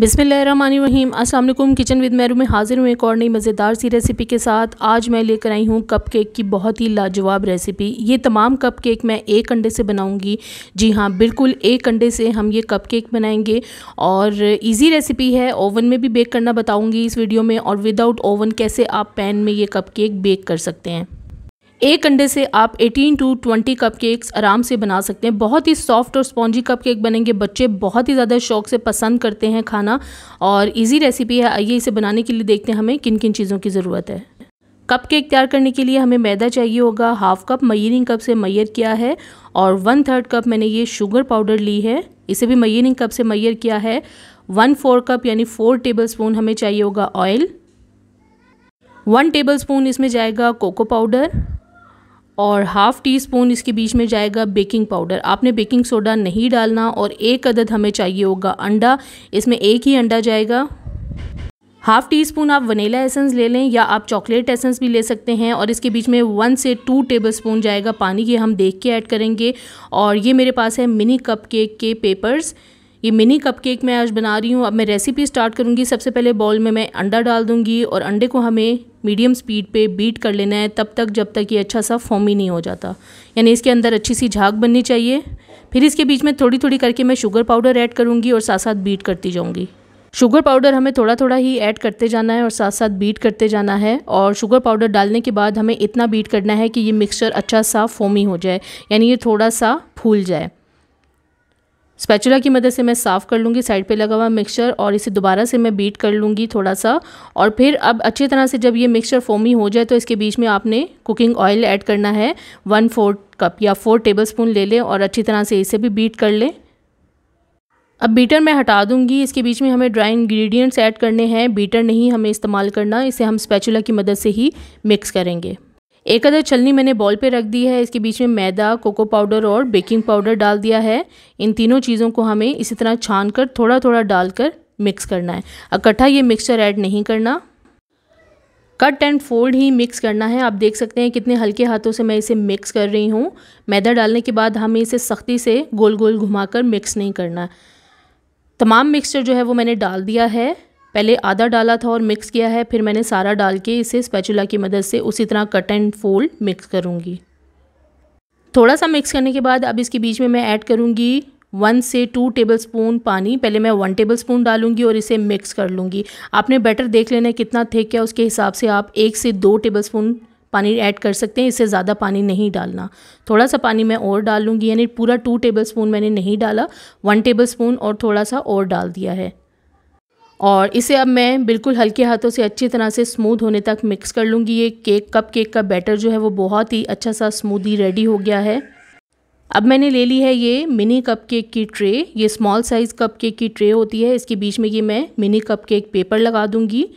बिसमीम असल kitchen with मैरू में हाज़िर हूँ एक और नई मज़ेदार सी रेसिपी के साथ आज मैं लेकर आई हूँ कप केक की बहुत ही लाजवाब रेसिपी ये तमाम कप केक मैं एक अंडे से बनाऊँगी जी हाँ बिल्कुल एक अंडे से हम ये कप केक बनाएंगे और इजी रेसिपी है ओवन में भी बेक करना बताऊँगी इस वीडियो में और विदाउट ओवन कैसे आप पैन में ये कप केक बेक कर सकते हैं एक अंडे से आप 18 टू 20 कपकेक्स आराम से बना सकते हैं बहुत ही सॉफ्ट और स्पॉन्जी कपकेक बनेंगे बच्चे बहुत ही ज़्यादा शौक से पसंद करते हैं खाना और इजी रेसिपी है आइए इसे बनाने के लिए देखते हैं हमें किन किन चीज़ों की ज़रूरत है कप केक तैयार करने के लिए हमें मैदा चाहिए होगा हाफ कप मयरिंग कप से मैयर किया है और वन थर्ड कप मैंने ये शुगर पाउडर ली है इसे भी मयरिंग कप से मैयर किया है वन फोर कप यानी फोर टेबल स्पून हमें चाहिए होगा ऑयल वन टेबल स्पून इसमें जाएगा कोको पाउडर और हाफ़ टी स्पून इसके बीच में जाएगा बेकिंग पाउडर आपने बेकिंग सोडा नहीं डालना और एक अदद हमें चाहिए होगा अंडा इसमें एक ही अंडा जाएगा हाफ़ टी स्पून आप वनीला एसेंस ले लें या आप चॉकलेट एसेंस भी ले सकते हैं और इसके बीच में वन से टू टेबल स्पून जाएगा पानी ये हम देख के ऐड करेंगे और ये मेरे पास है मिनी कप केक के पेपर्स ये मिनी कपकेक मैं आज बना रही हूँ अब मैं रेसिपी स्टार्ट करूँगी सबसे पहले बॉल में मैं अंडा डाल दूँगी और अंडे को हमें मीडियम स्पीड पे बीट कर लेना है तब तक जब तक ये अच्छा सा फॉमी नहीं हो जाता यानी इसके अंदर अच्छी सी झाग बननी चाहिए फिर इसके बीच में थोड़ी थोड़ी करके मैं शुगर पाउडर ऐड करूँगी और साथ साथ बीट करती जाऊँगी शुगर पाउडर हमें थोड़ा थोड़ा ही ऐड करते जाना है और साथ साथ बीट करते जाना है और शुगर पाउडर डालने के बाद हमें इतना बीट करना है कि ये मिक्सचर अच्छा सा फोमी हो जाए यानी ये थोड़ा सा फूल जाए स्पैचुला की मदद से मैं साफ़ कर लूँगी साइड पे लगा हुआ मिक्सचर और इसे दोबारा से मैं बीट कर लूँगी थोड़ा सा और फिर अब अच्छी तरह से जब ये मिक्सचर फोमी हो जाए तो इसके बीच में आपने कुकिंग ऑयल ऐड करना है वन फोर्थ कप या फोर टेबल स्पून ले लें और अच्छी तरह से इसे भी बीट कर लें अब बीटर मैं हटा दूंगी इसके बीच में हमें ड्राई इंग्रेडिएंट्स ऐड करने हैं बीटर नहीं हमें इस्तेमाल करना इसे हम स्पैचुला की मदद से ही मिक्स करेंगे एक अदर छलनी मैंने बॉल पे रख दी है इसके बीच में मैदा कोको पाउडर और बेकिंग पाउडर डाल दिया है इन तीनों चीज़ों को हमें इसी तरह छान कर थोड़ा थोड़ा डालकर मिक्स करना है इकट्ठा ये मिक्सचर ऐड नहीं करना कट एंड फोल्ड ही मिक्स करना है आप देख सकते हैं कितने हल्के हाथों से मैं इसे मिक्स कर रही हूँ मैदा डालने के बाद हमें इसे सख्ती से गोल गोल घुमाकर मिक्स नहीं करना तमाम मिक्सचर जो है वो मैंने डाल दिया है पहले आधा डाला था और मिक्स किया है फिर मैंने सारा डाल के इसे स्पैचुला की मदद से उसी तरह कट एंड फोल्ड मिक्स करूँगी थोड़ा सा मिक्स करने के बाद अब इसके बीच में मैं ऐड करूँगी वन से टू टेबल स्पून पानी पहले मैं वन टेबल स्पून डालूंगी और इसे मिक्स कर लूँगी आपने बैटर देख लेना है कितना थिक है उसके हिसाब से आप एक से दो टेबल स्पून पानी ऐड कर सकते हैं इससे ज़्यादा पानी नहीं डालना थोड़ा सा पानी मैं और डाल लूँगी यानी पूरा टू टेबल स्पून मैंने नहीं डाला वन टेबल स्पून और थोड़ा सा और डाल दिया है और इसे अब मैं बिल्कुल हल्के हाथों से अच्छी तरह से स्मूथ होने तक मिक्स कर लूँगी ये केक कप केक का बैटर जो है वो बहुत ही अच्छा सा स्मूदी रेडी हो गया है अब मैंने ले ली है ये मिनी कप केक की ट्रे ये स्मॉल साइज़ कप केक की ट्रे होती है इसके बीच में ये मैं मिनी कप केक पेपर लगा दूँगी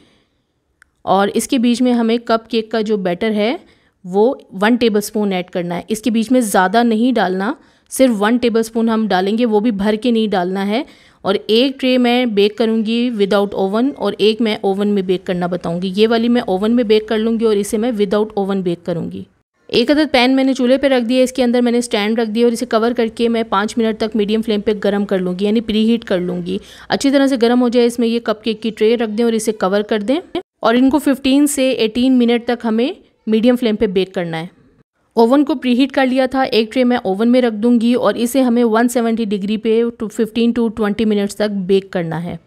और इसके बीच में हमें कप केक का जो बैटर है वो वन टेबल स्पून ऐड करना है इसके बीच में ज़्यादा नहीं डालना सिर्फ वन टेबल स्पून हम डालेंगे वो भी भर के नहीं डालना है और एक ट्रे मैं बेक करूंगी विदाउट ओवन और एक मैं ओवन में बेक करना बताऊँगी ये वाली मैं ओवन में बेक कर लूँगी और इसे मैं विदाउट ओवन बेक करूंगी एक अदद पैन मैंने चूल्हे पे रख दिया इसके अंदर मैंने स्टैंड रख दिया और इसे कवर करके मैं पाँच मिनट तक मीडियम फ्लेम पे गरम कर लूँगी यानी प्री हीट कर लूँगी अच्छी तरह से गर्म हो जाए इसमें ये कप केक की ट्रे रख दें और इसे कवर कर दें और इनको फिफ्टीन से एटीन मिनट तक हमें मीडियम फ्लेम पर बेक करना है ओवन को प्रीहीट कर लिया था एक ट्रे मैं ओवन में रख दूंगी और इसे हमें 170 डिग्री पे to fifteen to twenty minutes तक बेक करना है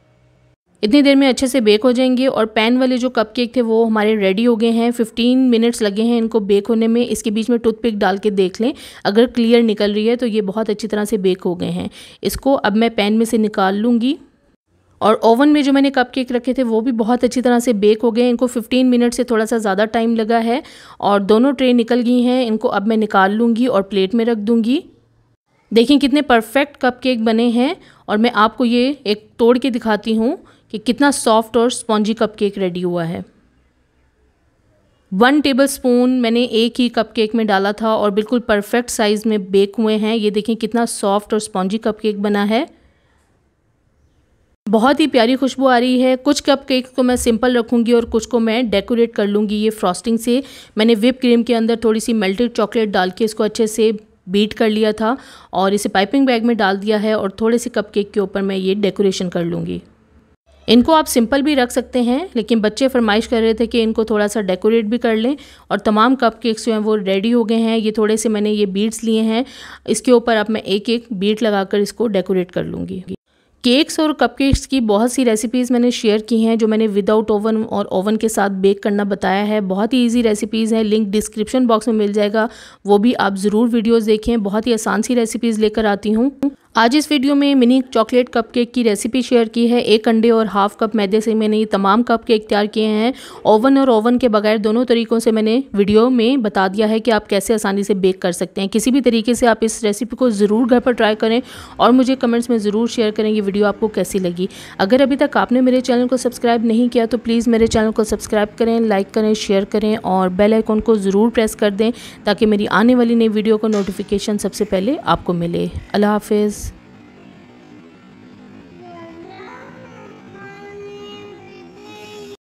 इतनी देर में अच्छे से बेक हो जाएंगे और पैन वाले जो कप केक थे वो हमारे रेडी हो गए हैं 15 मिनट्स लगे हैं इनको बेक होने में इसके बीच में टूथपिक डाल के देख लें अगर क्लियर निकल रही है तो ये बहुत अच्छी तरह से बेक हो गए हैं इसको अब मैं पैन में से निकाल लूँगी और ओवन में जो मैंने कप केक रखे थे वो भी बहुत अच्छी तरह से बेक हो गए इनको 15 मिनट से थोड़ा सा ज़्यादा टाइम लगा है और दोनों ट्रे निकल गई हैं इनको अब मैं निकाल लूँगी और प्लेट में रख दूँगी देखें कितने परफेक्ट कप केक बने हैं और मैं आपको ये एक तोड़ के दिखाती हूँ कि कितना सॉफ्ट और स्पॉन्जी कप केक रेडी हुआ है वन टेबल स्पून मैंने एक ही कप केक में डाला था और बिल्कुल परफेक्ट साइज़ में बेक हुए हैं ये देखें कितना सॉफ्ट और स्पॉन्जी कप केक बना है बहुत ही प्यारी खुशबू आ रही है कुछ कप केक को मैं सिंपल रखूँगी और कुछ को मैं डेकोरेट कर लूँगी ये फ्रॉस्टिंग से मैंने विप क्रीम के अंदर थोड़ी सी मेल्टेड चॉकलेट डाल के इसको अच्छे से बीट कर लिया था और इसे पाइपिंग बैग में डाल दिया है और थोड़े से कप केक के ऊपर मैं ये डेकोरेशन कर लूँगी इनको आप सिंपल भी रख सकते हैं लेकिन बच्चे फरमाइश कर रहे थे कि इनको थोड़ा सा डेकोरेट भी कर लें और तमाम कप केक्स जो हैं वो रेडी हो गए हैं ये थोड़े से मैंने ये बीट्स लिए हैं इसके ऊपर अब मैं एक एक बीट लगाकर इसको डेकोरेट कर लूँगी केक्स और कपकेक्स की बहुत सी रेसिपीज़ मैंने शेयर की हैं जो मैंने विदाउट ओवन और ओवन के साथ बेक करना बताया है बहुत ही इजी रेसिपीज़ हैं लिंक डिस्क्रिप्शन बॉक्स में मिल जाएगा वो भी आप ज़रूर वीडियोस देखें बहुत ही आसान सी रेसिपीज़ लेकर आती हूँ आज इस वीडियो में मिनी चॉकलेट कपकेक की रेसिपी शेयर की है एक अंडे और हाफ कप मैदे से मैंने ये तमाम कपकेक तैयार किए हैं ओवन और ओवन के बगैर दोनों तरीक़ों से मैंने वीडियो में बता दिया है कि आप कैसे आसानी से बेक कर सकते हैं किसी भी तरीके से आप इस रेसिपी को ज़रूर घर पर ट्राई करें और मुझे कमेंट्स में ज़रूर शेयर करें ये वीडियो आपको कैसी लगी अगर अभी तक आपने मेरे चैनल को सब्सक्राइब नहीं किया तो प्लीज़ मेरे चैनल को सब्सक्राइब करें लाइक करें शेयर करें और बेल आइकॉन को ज़रूर प्रेस कर दें ताकि मेरी आने वाली नई वीडियो को नोटिफिकेशन सबसे पहले आपको मिले अल्लाह हाफिज़